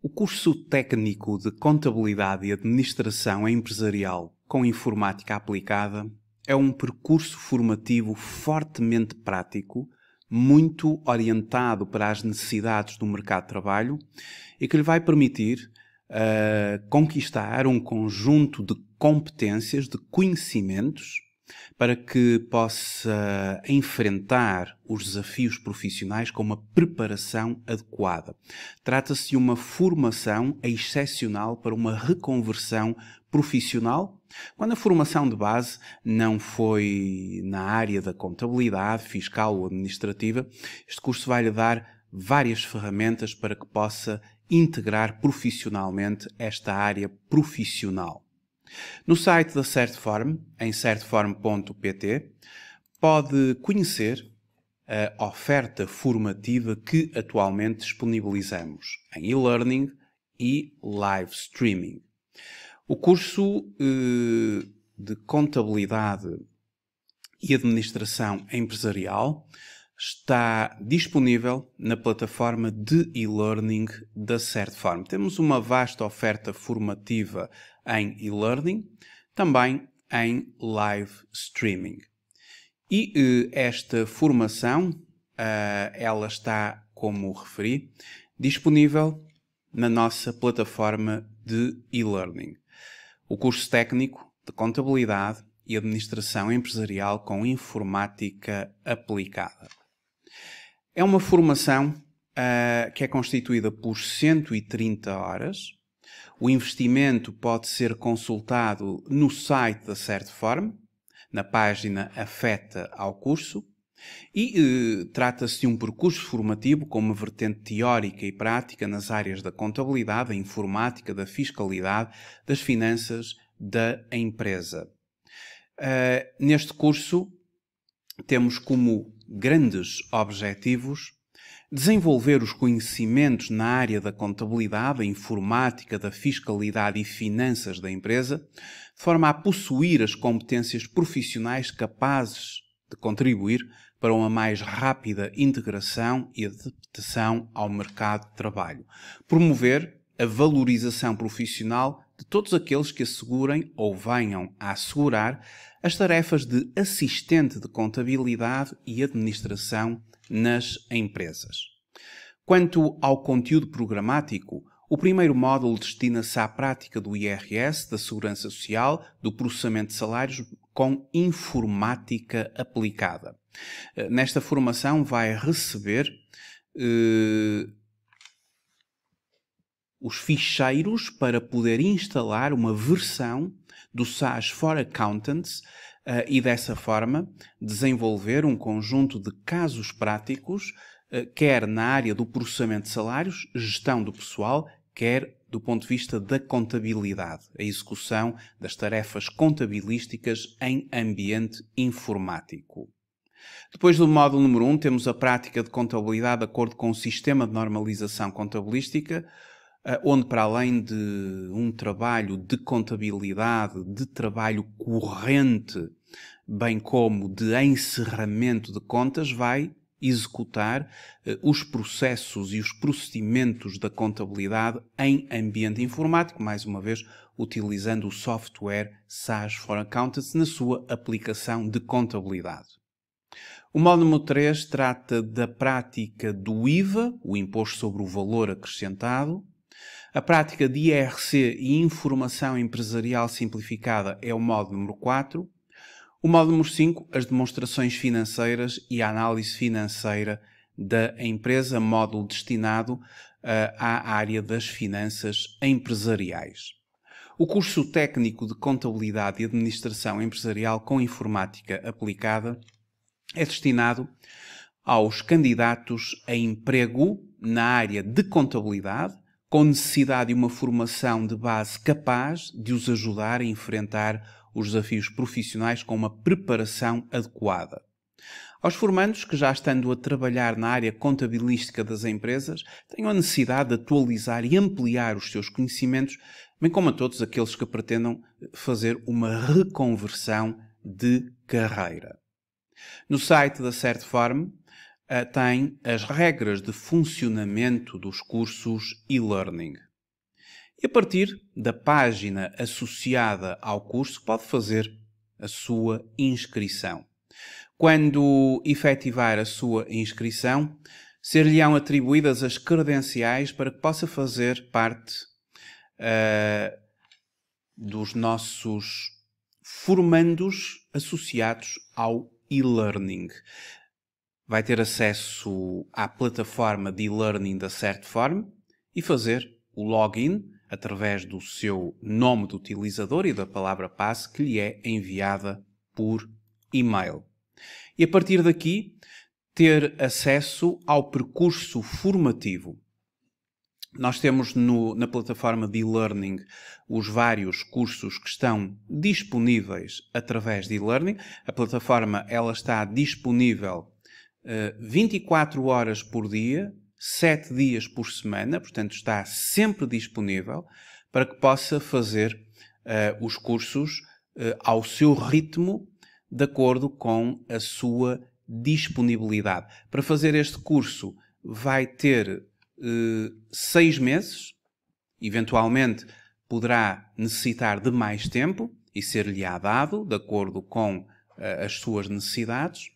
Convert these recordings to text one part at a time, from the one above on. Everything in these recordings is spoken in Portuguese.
O curso técnico de Contabilidade e Administração Empresarial com Informática Aplicada é um percurso formativo fortemente prático, muito orientado para as necessidades do mercado de trabalho e que lhe vai permitir uh, conquistar um conjunto de competências, de conhecimentos para que possa enfrentar os desafios profissionais com uma preparação adequada. Trata-se de uma formação excepcional para uma reconversão profissional, quando a formação de base não foi na área da contabilidade, fiscal ou administrativa. Este curso vai lhe dar várias ferramentas para que possa integrar profissionalmente esta área profissional. No site da Certform, em certform.pt, pode conhecer a oferta formativa que atualmente disponibilizamos em e-learning e live streaming. O curso eh, de Contabilidade e Administração Empresarial está disponível na plataforma de e-learning da Certform. Temos uma vasta oferta formativa em e-learning, também em live streaming. E eh, esta formação, eh, ela está, como referi, disponível na nossa plataforma de e-learning. O curso técnico de contabilidade e administração empresarial com informática aplicada. É uma formação uh, que é constituída por 130 horas. O investimento pode ser consultado no site da Certform, na página Afeta ao Curso. E eh, trata-se de um percurso formativo com uma vertente teórica e prática nas áreas da contabilidade, da informática, da fiscalidade, das finanças, da empresa. Uh, neste curso temos como grandes objetivos, desenvolver os conhecimentos na área da contabilidade, da informática, da fiscalidade e finanças da empresa, de forma a possuir as competências profissionais capazes de contribuir para uma mais rápida integração e adaptação ao mercado de trabalho. Promover a valorização profissional de todos aqueles que assegurem ou venham a assegurar as tarefas de assistente de contabilidade e administração nas empresas. Quanto ao conteúdo programático, o primeiro módulo destina-se à prática do IRS, da Segurança Social, do processamento de salários com informática aplicada. Eh, nesta formação vai receber eh, os ficheiros para poder instalar uma versão do SaaS for Accountants uh, e dessa forma desenvolver um conjunto de casos práticos, uh, quer na área do processamento de salários, gestão do pessoal, quer do ponto de vista da contabilidade, a execução das tarefas contabilísticas em ambiente informático. Depois do módulo número 1, um, temos a prática de contabilidade de acordo com o sistema de normalização contabilística, ah, onde, para além de um trabalho de contabilidade, de trabalho corrente, bem como de encerramento de contas, vai executar ah, os processos e os procedimentos da contabilidade em ambiente informático, mais uma vez utilizando o software SaaS for Accountants na sua aplicação de contabilidade. O módulo número 3 trata da prática do IVA, o Imposto sobre o Valor Acrescentado, a prática de IRC e Informação Empresarial Simplificada é o módulo número 4. O módulo número 5, as demonstrações financeiras e a análise financeira da empresa, módulo destinado uh, à área das finanças empresariais. O curso técnico de Contabilidade e Administração Empresarial com Informática Aplicada é destinado aos candidatos a emprego na área de contabilidade com necessidade de uma formação de base capaz de os ajudar a enfrentar os desafios profissionais com uma preparação adequada. Aos formandos que já estando a trabalhar na área contabilística das empresas, tenham a necessidade de atualizar e ampliar os seus conhecimentos, bem como a todos aqueles que pretendam fazer uma reconversão de carreira. No site da Certform eh, tem as regras de funcionamento dos cursos e-learning. E a partir da página associada ao curso pode fazer a sua inscrição. Quando efetivar a sua inscrição, ser-lhe-ão atribuídas as credenciais para que possa fazer parte uh, dos nossos formandos associados ao e-learning vai ter acesso à plataforma de e-learning da Certform e fazer o login através do seu nome de utilizador e da palavra passe que lhe é enviada por e-mail. E a partir daqui, ter acesso ao percurso formativo. Nós temos no, na plataforma de e-learning os vários cursos que estão disponíveis através de e-learning. A plataforma ela está disponível 24 eh, horas por dia, 7 dias por semana, portanto está sempre disponível para que possa fazer uh, os cursos uh, ao seu ritmo, de acordo com a sua disponibilidade. Para fazer este curso, vai ter uh, seis meses, eventualmente poderá necessitar de mais tempo e ser-lhe dado, de acordo com uh, as suas necessidades.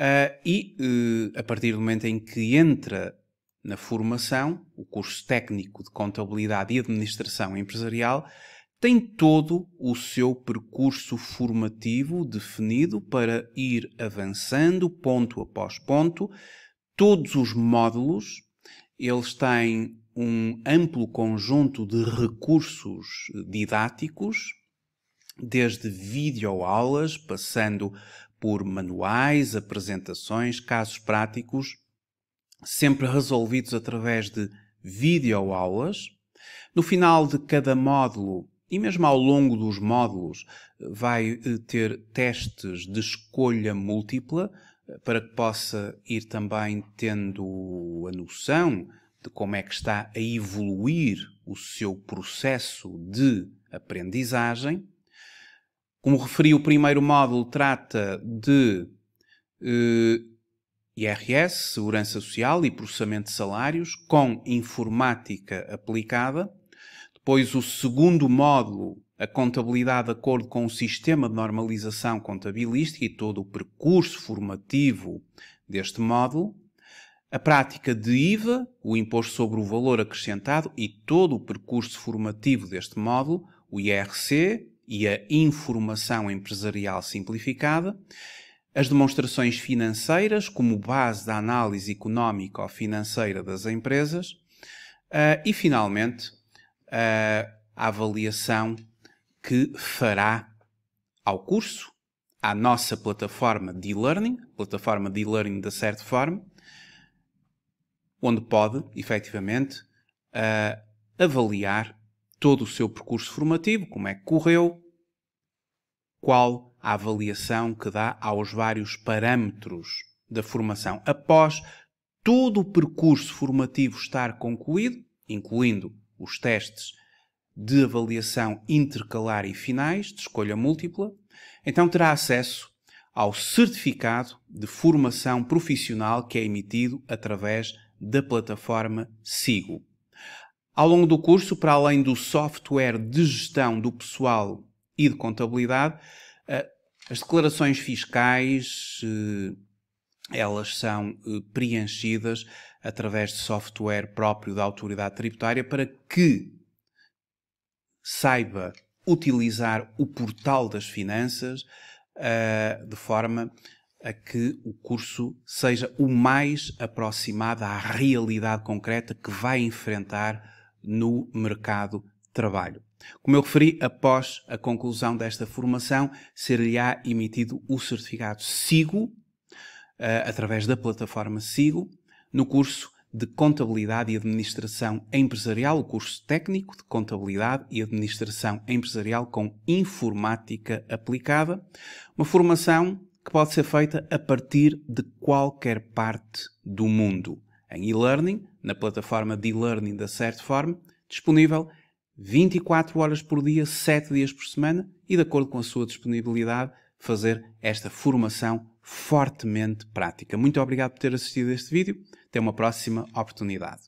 Uh, e uh, a partir do momento em que entra na formação, o curso técnico de contabilidade e administração empresarial tem todo o seu percurso formativo definido para ir avançando ponto após ponto. Todos os módulos, eles têm um amplo conjunto de recursos didáticos, desde videoaulas, passando por manuais, apresentações, casos práticos, sempre resolvidos através de videoaulas. No final de cada módulo e mesmo ao longo dos módulos vai eh, ter testes de escolha múltipla eh, para que possa ir também tendo a noção de como é que está a evoluir o seu processo de aprendizagem. Como referi, o primeiro módulo trata de eh, IRS, Segurança Social e Processamento de Salários, com informática aplicada. Depois, o segundo módulo, a contabilidade de acordo com o sistema de normalização contabilística e todo o percurso formativo deste módulo. A prática de IVA, o Imposto sobre o Valor Acrescentado e todo o percurso formativo deste módulo, o IRC, e a informação empresarial simplificada, as demonstrações financeiras como base da análise económica ou financeira das empresas uh, e, finalmente, uh, a avaliação que fará ao curso, à nossa plataforma de e-learning, plataforma de e-learning da forma, onde pode, efetivamente, uh, avaliar todo o seu percurso formativo, como é que correu, qual a avaliação que dá aos vários parâmetros da formação. Após todo o percurso formativo estar concluído, incluindo os testes de avaliação intercalar e finais, de escolha múltipla, então terá acesso ao certificado de formação profissional que é emitido através da plataforma SIGO. Ao longo do curso, para além do software de gestão do pessoal e de contabilidade, eh, as declarações fiscais eh, elas são eh, preenchidas através de software próprio da autoridade tributária para que saiba utilizar o portal das finanças de forma a que o curso seja o mais aproximado à realidade concreta que vai enfrentar no mercado de trabalho. Como eu referi, após a conclusão desta formação, ser-lhe-á emitido o certificado SIGO, eh, através da plataforma SIGO, no curso de Contabilidade e Administração Empresarial, o curso técnico de Contabilidade e Administração Empresarial com Informática Aplicada, uma formação que pode ser feita a partir de qualquer parte do mundo em e-learning, na plataforma de e-learning da Certform, disponível 24 horas por dia, 7 dias por semana e, de acordo com a sua disponibilidade, fazer esta formação fortemente prática. Muito obrigado por ter assistido a este vídeo. Até uma próxima oportunidade.